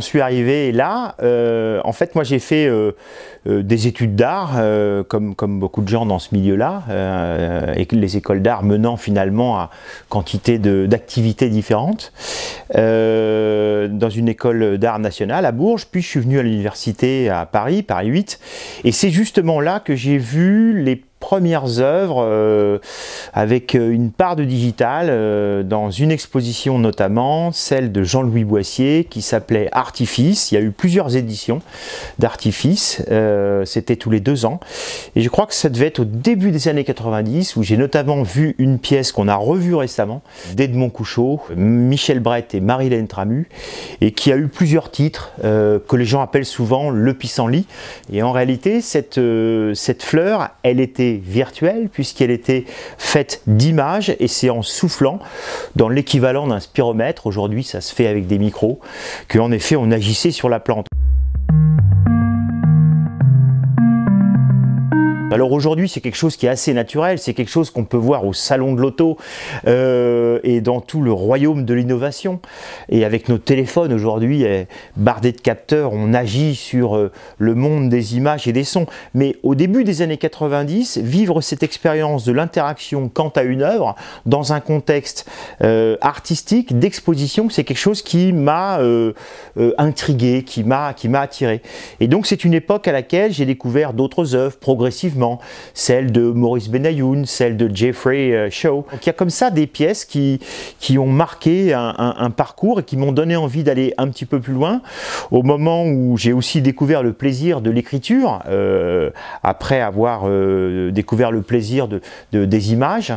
suis arrivé là. Euh, en fait, moi, j'ai fait euh, euh, des études d'art, comme, comme beaucoup de gens dans ce milieu-là, et les écoles d'art menant finalement à quantité d'activités différentes, dans une école d'art nationale à Bourges, puis je suis venu à l'université à Paris, Paris 8, et c'est justement là que j'ai vu les premières œuvres avec euh, une part de digital euh, dans une exposition notamment, celle de Jean-Louis Boissier qui s'appelait Artifice. Il y a eu plusieurs éditions d'Artifice, euh, c'était tous les deux ans. Et je crois que ça devait être au début des années 90 où j'ai notamment vu une pièce qu'on a revue récemment d'Edmond Couchot, Michel Brett et marie Tramu et qui a eu plusieurs titres que les gens appellent souvent le pissenlit. Et en réalité, cette, cette fleur, elle était virtuelle puisqu'elle était faite d'image et c'est en soufflant dans l'équivalent d'un spiromètre, aujourd'hui ça se fait avec des micros, qu'en effet on agissait sur la plante. Alors aujourd'hui, c'est quelque chose qui est assez naturel, c'est quelque chose qu'on peut voir au salon de l'auto euh, et dans tout le royaume de l'innovation. Et avec nos téléphones aujourd'hui, eh, bardés de capteurs, on agit sur euh, le monde des images et des sons. Mais au début des années 90, vivre cette expérience de l'interaction quant à une œuvre dans un contexte euh, artistique, d'exposition, c'est quelque chose qui m'a intrigué, qui m'a attiré. Et donc c'est une époque à laquelle j'ai découvert d'autres œuvres progressivement celle de Maurice Benayoun, celle de Jeffrey euh, Shaw. il y a comme ça des pièces qui, ont marqué un, parcours et qui m'ont donné envie d'aller un petit peu plus loin. Au moment où j'ai aussi découvert le plaisir de l'écriture, euh, après avoir euh, découvert le plaisir de, des images.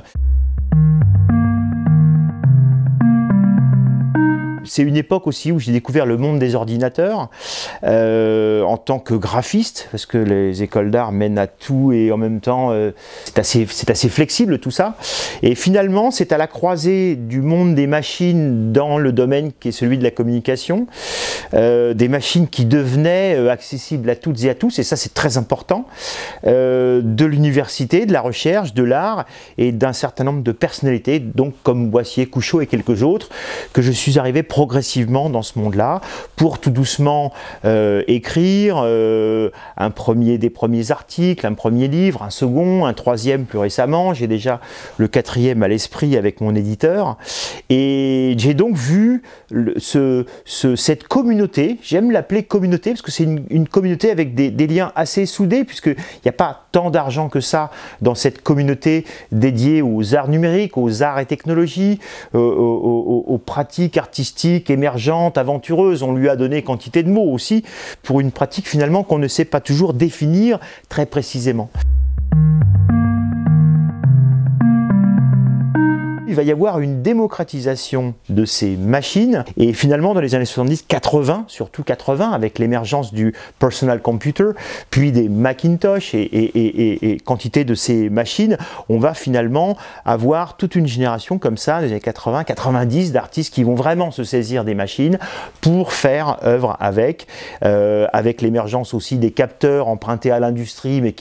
c'est une époque aussi où j'ai découvert le monde des ordinateurs euh, en tant que graphiste, parce que les écoles d'art mènent à tout et en même temps euh, c'est assez, assez, flexible tout ça. Et finalement c'est à la croisée du monde des machines dans le domaine qui est celui de la communication, euh, des machines qui devenaient accessibles à toutes et à tous, et ça c'est très important, de l'université, de la recherche, de l'art et d'un certain nombre de personnalités, donc comme Boissier, Couchot et quelques autres, que je suis arrivé progressivement dans ce monde-là pour tout doucement euh, écrire euh, un premier, des premiers articles, un premier livre, un second, un troisième plus récemment. J'ai déjà le quatrième à l'esprit avec mon éditeur. Et j'ai donc vu ce, ce, cette communauté, j'aime l'appeler communauté parce que c'est une, communauté avec des, liens assez soudés puisqu'il n'y a pas tant d'argent que ça dans cette communauté dédiée aux arts numériques, aux arts et technologies, euh, aux pratiques artistiques émergente, aventureuse. On lui a donné quantité de mots aussi pour une pratique finalement qu'on ne sait pas toujours définir très précisément. Il va y avoir une démocratisation de ces machines et finalement dans les années 70, 80, surtout 80, avec l'émergence du personal computer, puis des Macintosh et, quantité de ces machines, on va finalement avoir toute une génération comme ça, des années 80, 90, d'artistes qui vont vraiment se saisir des machines pour faire œuvre avec, euh, avec l'émergence aussi des capteurs empruntés à l'industrie, mais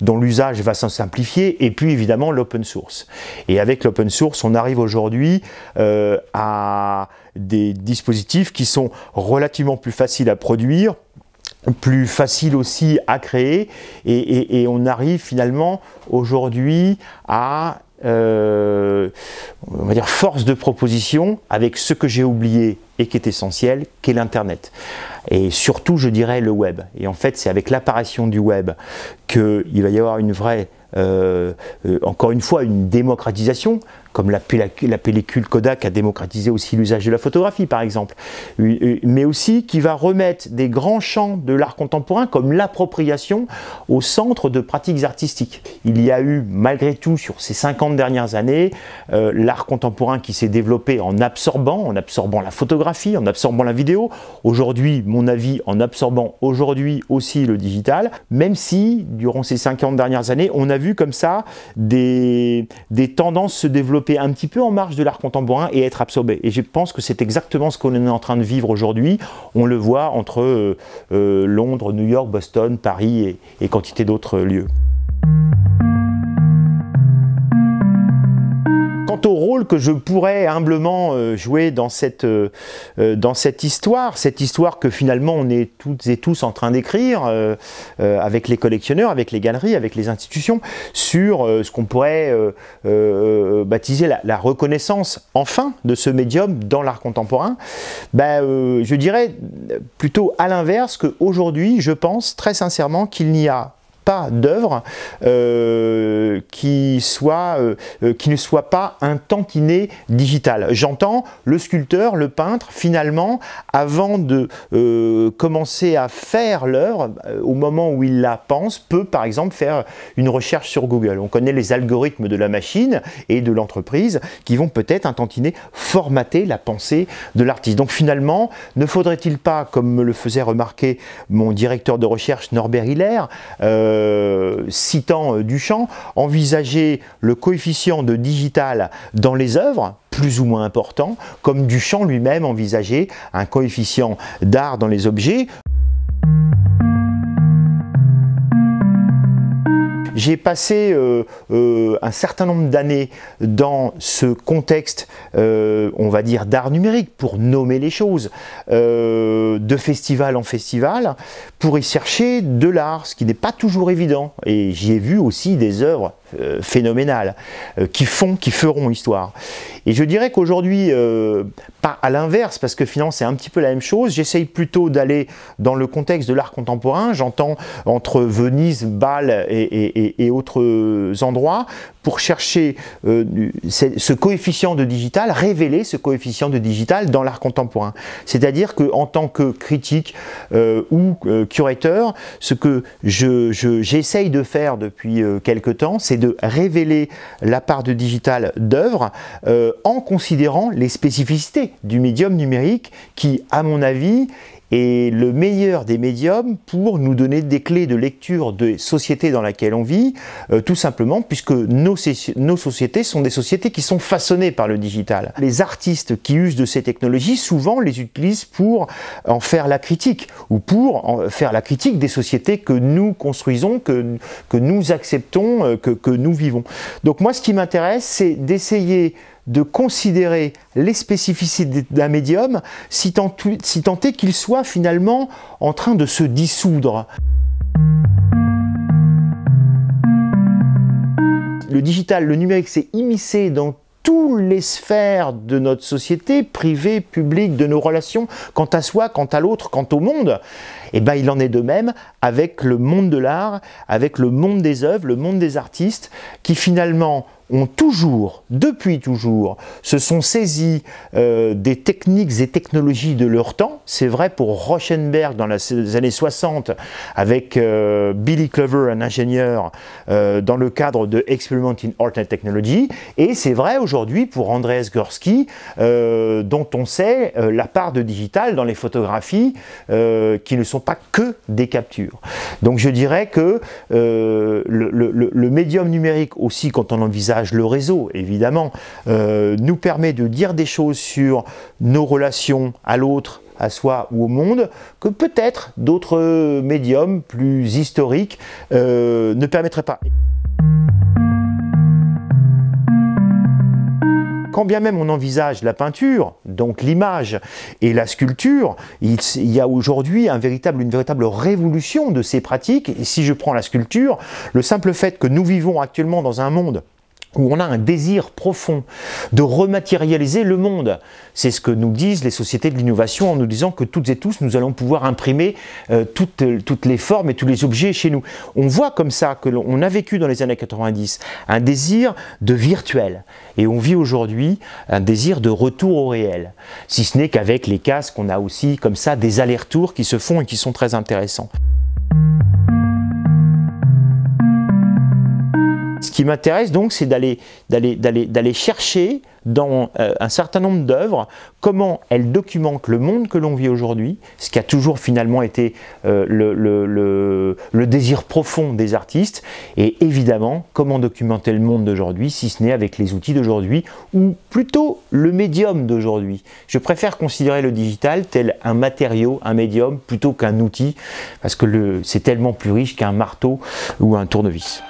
dont l'usage va s'en simplifier, et puis évidemment l'open source. Et avec l'open source, on on arrive aujourd'hui euh, à des dispositifs qui sont relativement plus faciles à produire, plus faciles aussi à créer, et, on arrive finalement aujourd'hui à euh, va dire force de proposition avec ce que j'ai oublié et qui est essentiel, qu'est l'Internet. Et surtout, je dirais, le web. Et en fait, c'est avec l'apparition du web qu'il va y avoir une vraie, euh, euh, encore une fois, une démocratisation, comme la, la pellicule Kodak a démocratisé aussi l'usage de la photographie, par exemple, euh, mais aussi qui va remettre des grands champs de l'art contemporain, comme l'appropriation, au centre de pratiques artistiques. Il y a eu, malgré tout, sur ces 50 dernières années, l'art contemporain qui s'est développé en absorbant, en absorbant la photographie, en absorbant la vidéo. Aujourd'hui, mon avis, en absorbant aujourd'hui aussi le digital, même si durant ces 50 dernières années, on a vu comme ça des, des tendances se développer un petit peu en marge de l'art contemporain et être absorbées. Et je pense que c'est exactement ce qu'on est en train de vivre aujourd'hui. On le voit entre euh, euh, Londres, New York, Boston, Paris et quantité d'autres euh, lieux. que je pourrais humblement euh, jouer dans cette, euh, euh, dans cette histoire, cette histoire que finalement on est toutes et tous en train d'écrire avec les collectionneurs, avec les galeries, avec les institutions, sur ce qu'on pourrait baptiser la, reconnaissance enfin de ce médium dans l'art contemporain. Ben, je dirais plutôt à l'inverse qu'aujourd'hui, je pense très sincèrement qu'il n'y a pas d'œuvre euh, qui, euh, euh, qui ne soit pas un tantinet digital. J'entends le sculpteur, le peintre, finalement, avant de commencer à faire l'œuvre, au moment où il la pense, peut par exemple faire une recherche sur Google. On connaît les algorithmes de la machine et de l'entreprise qui vont peut-être un tantinet formater la pensée de l'artiste. Donc finalement, ne faudrait-il pas, comme me le faisait remarquer mon directeur de recherche Norbert Hiller, euh, citant euh, Duchamp, envisager le coefficient de digital dans les œuvres, plus ou moins important, comme Duchamp lui-même envisageait un coefficient d'art dans les objets, J'ai passé euh, euh, un certain nombre d'années dans ce contexte, euh, on va dire, d'art numérique, pour nommer les choses, de festival en festival, pour y chercher de l'art, ce qui n'est pas toujours évident. Et j'y ai vu aussi des œuvres phénoménales, qui font, qui feront histoire. Et je dirais qu'aujourd'hui, pas à l'inverse, parce que finalement c'est un petit peu la même chose, j'essaye plutôt d'aller dans le contexte de l'art contemporain, j'entends entre Venise, Bâle et et, autres euh, endroits pour chercher euh, ce coefficient de digital, révéler ce coefficient de digital dans l'art contemporain. C'est-à-dire qu'en tant que critique euh, ou curateur, ce que j'essaye de faire depuis quelque temps, c'est de révéler la part de digital d'œuvre en considérant les spécificités du médium numérique qui, à mon avis, et le meilleur des médiums pour nous donner des clés de lecture des sociétés dans laquelle on vit, euh, tout simplement puisque nos, sociétés sont des sociétés qui sont façonnées par le digital. Les artistes qui usent de ces technologies souvent les utilisent pour en faire la critique ou pour en faire la critique des sociétés que nous construisons, que, nous acceptons, euh, que, que nous vivons. Donc moi ce qui m'intéresse c'est d'essayer de considérer les spécificités d'un médium si tant, est qu'il soit finalement en train de se dissoudre. Le digital, le numérique s'est immiscé dans toutes les sphères de notre société, privée, publique, de nos relations, quant à soi, quant à l'autre, quant au monde, et eh bien il en est de même avec le monde de l'art, avec le monde des œuvres, le monde des artistes, qui finalement ont toujours, depuis toujours, se sont saisis euh, des techniques et technologies de leur temps. C'est vrai pour Rochenberg dans les années 60 avec euh, Billy Clover, un ingénieur, euh, dans le cadre de Experiment in Art Technology. Et c'est vrai aujourd'hui pour Andreas Gursky, dont on sait la part de digital dans les photographies qui ne sont pas que des captures. Donc je dirais que le, le médium numérique aussi, quand on envisage le réseau évidemment, euh, nous permet de dire des choses sur nos relations à l'autre, à soi ou au monde, que peut-être d'autres médiums plus historiques euh, ne permettraient pas. quand bien même on envisage la peinture, donc l'image et la sculpture, il, y a aujourd'hui une véritable révolution de ces pratiques. Et si je prends la sculpture, le simple fait que nous vivons actuellement dans un monde où on a un désir profond de rematérialiser le monde. C'est ce que nous disent les sociétés de l'innovation en nous disant que toutes et tous, nous allons pouvoir imprimer euh, euh, toutes, les formes et tous les objets chez nous. On voit comme ça que l'on a vécu dans les années 90 un désir de virtuel. Et on vit aujourd'hui un désir de retour au réel. Si ce n'est qu'avec les casques, on a aussi comme ça des allers-retours qui se font et qui sont très intéressants. Ce qui m'intéresse donc, c'est d'aller, chercher dans euh, un certain nombre d'œuvres comment elles documentent le monde que l'on vit aujourd'hui, ce qui a toujours finalement été euh, le, le, désir profond des artistes, et évidemment comment documenter le monde d'aujourd'hui, si ce n'est avec les outils d'aujourd'hui, ou plutôt le médium d'aujourd'hui. Je préfère considérer le digital tel un matériau, un médium, plutôt qu'un outil, parce que c'est tellement plus riche qu'un marteau ou un tournevis.